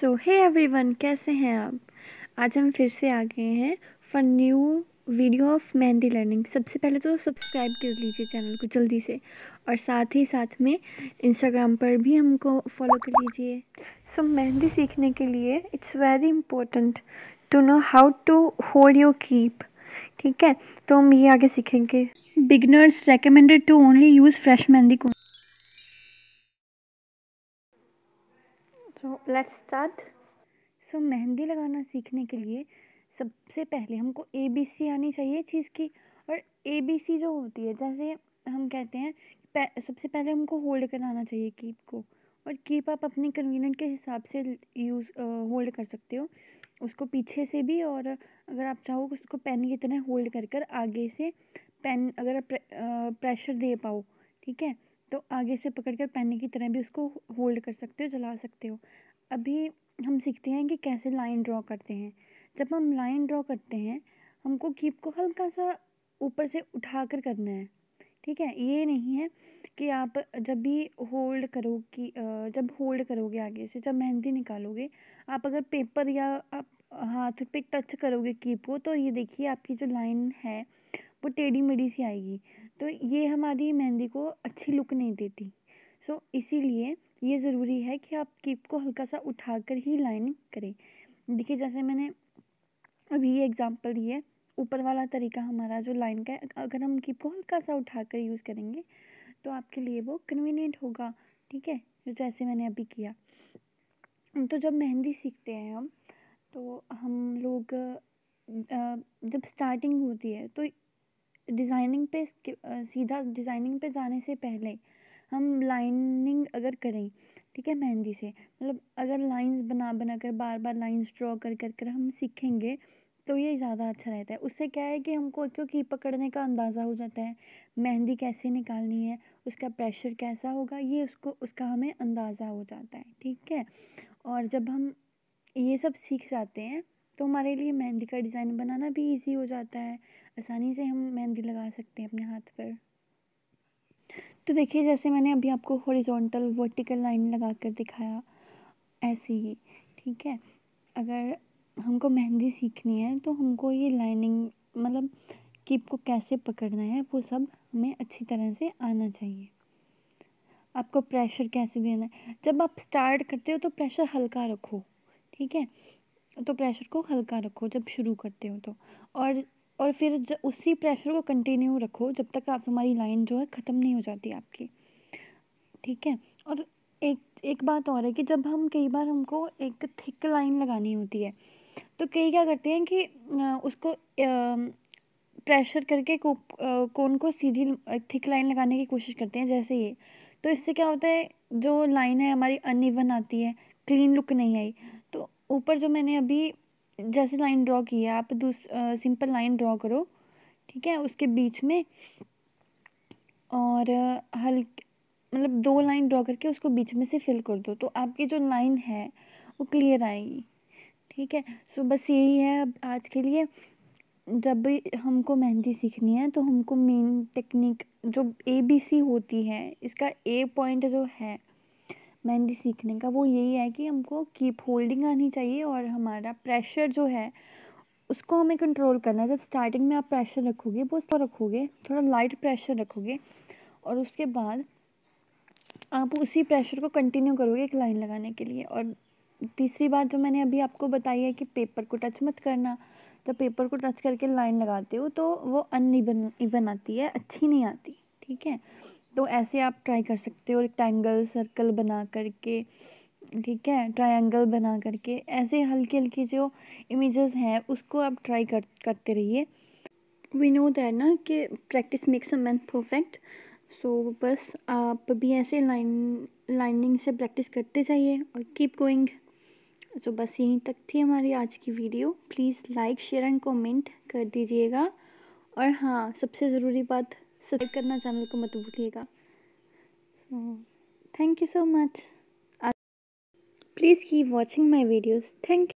सो हे one कैसे हैं आप आज हम फिर से आ गए हैं for new video of mehndi learning सबसे पहले तो सब्सक्राइब कर लीजिए चैनल को जल्दी से और साथ ही साथ में इंस्टाग्राम पर भी हमको फॉलो कर लीजिए सो so, मेहंदी सीखने के लिए it's very important to know how to hold your keep ठीक है तो हम ये आगे सीखेंगे beginners recommended to only use fresh mehndi को so let's start so mehndi लगाना सीखने के लिए सबसे पहले हमको ए बी सी आनी चाहिए चीज़ की और ए बी सी जो होती है जैसे हम कहते हैं सबसे पहले हमको होल्ड कराना चाहिए कीप को और कीप आप अपने कन्वीनियंट के हिसाब से यूज़ होल्ड कर सकते हो उसको पीछे से भी और अगर आप चाहो उसको पेन की तरह होल्ड कर कर आगे से पेन अगर प्रे, आ, प्रेशर दे पाओ ठीक है तो आगे से पकड़ कर पहनने की तरह भी उसको होल्ड कर सकते हो चला सकते हो अभी हम सीखते हैं कि कैसे लाइन ड्रॉ करते हैं जब हम लाइन ड्रॉ करते हैं हमको कीप को हल्का सा ऊपर से उठा कर करना है ठीक है ये नहीं है कि आप जब भी होल्ड करो कि जब होल्ड करोगे आगे से जब मेहंदी निकालोगे आप अगर पेपर या आप हाथ पे टच करोगे कीप को तो ये देखिए आपकी जो लाइन है वो टेढ़ी मेढ़ी सी आएगी तो ये हमारी मेहंदी को अच्छी लुक नहीं देती सो so, इसीलिए ये ज़रूरी है कि आप कीप को हल्का सा उठा कर ही लाइनिंग करें देखिए जैसे मैंने अभी ये एग्ज़ाम्पल दी है ऊपर वाला तरीका हमारा जो लाइन का है अगर हम कीप को हल्का सा उठा कर यूज़ करेंगे तो आपके लिए वो कन्वीनियंट होगा ठीक है जैसे मैंने अभी किया तो जब मेहंदी सीखते हैं हम तो हम लोग जब स्टार्टिंग होती है तो डिज़ाइनिंग पे सीधा डिज़ाइनिंग पे जाने से पहले हम लाइनिंग अगर करें ठीक है मेहंदी से मतलब अगर लाइंस बना बना कर बार बार लाइंस ड्रॉ कर कर कर हम सीखेंगे तो ये ज़्यादा अच्छा रहता है उससे क्या है कि हमको क्योंकि पकड़ने का अंदाज़ा हो जाता है मेहंदी कैसे निकालनी है उसका प्रेशर कैसा होगा ये उसको उसका हमें अंदाज़ा हो जाता है ठीक है और जब हम ये सब सीख जाते हैं तो हमारे लिए मेहंदी का डिज़ाइन बनाना भी ईज़ी हो जाता है आसानी से हम मेहंदी लगा सकते हैं अपने हाथ पर तो देखिए जैसे मैंने अभी आपको हॉरिजॉन्टल वर्टिकल लाइन लगा कर दिखाया ऐसे ही ठीक है अगर हमको मेहंदी सीखनी है तो हमको ये लाइनिंग मतलब किप को कैसे पकड़ना है वो सब हमें अच्छी तरह से आना चाहिए आपको प्रेशर कैसे देना है जब आप स्टार्ट करते हो तो प्रेशर हल्का रखो ठीक है तो प्रेशर को हल्का रखो जब शुरू करते हो तो और और फिर उसी प्रेशर को कंटिन्यू रखो जब तक आप हमारी लाइन जो है ख़त्म नहीं हो जाती आपकी ठीक है और एक एक बात और है कि जब हम कई बार हमको एक थिक लाइन लगानी होती है तो कई क्या करते हैं कि उसको प्रेशर करके को, कोन को सीधी थिक लाइन लगाने की कोशिश करते हैं जैसे ये तो इससे क्या होता है जो लाइन है हमारी अनइवन आती है क्लीन लुक नहीं आई ऊपर जो मैंने अभी जैसे लाइन ड्रॉ की है आप दूस सिंपल लाइन ड्रॉ करो ठीक है उसके बीच में और हल मतलब दो लाइन ड्रॉ करके उसको बीच में से फिल कर दो तो आपकी जो लाइन है वो क्लियर आएगी ठीक है सो बस यही है आज के लिए जब भी हमको मेहंदी सीखनी है तो हमको मेन टेक्निक जो ए बी सी होती है इसका ए पॉइंट जो है मेहंदी सीखने का वो यही है कि हमको कीप होल्डिंग आनी चाहिए और हमारा प्रेशर जो है उसको हमें कंट्रोल करना है जब स्टार्टिंग में आप प्रेशर रखोगे वो उसको रखोगे थोड़ा लाइट प्रेशर रखोगे और उसके बाद आप उसी प्रेशर को कंटिन्यू करोगे एक लाइन लगाने के लिए और तीसरी बात जो मैंने अभी आपको बताई है कि पेपर को टच मत करना जब पेपर को टच करके लाइन लगाते हो तो वो अन इवन इवन आती है अच्छी नहीं आती ठीक है तो ऐसे आप ट्राई कर सकते हो रेक्टेंगल सर्कल बना करके ठीक है ट्रायंगल बना करके ऐसे हल्की हल्की जो इमेजेस हैं उसको आप ट्राई कर करते रहिए वी नो दैट ना कि practice makes a man perfect so बस आप भी ऐसे लाइन लाइनिंग से प्रैक्टिस करते जाइए और कीप गोइंग सो बस यहीं तक थी हमारी आज की video please like share and comment कर दीजिएगा और हाँ सबसे ज़रूरी बात सब्सक्राइब करना चैनल को मत भूलिएगा thank you so much please keep watching my videos thank you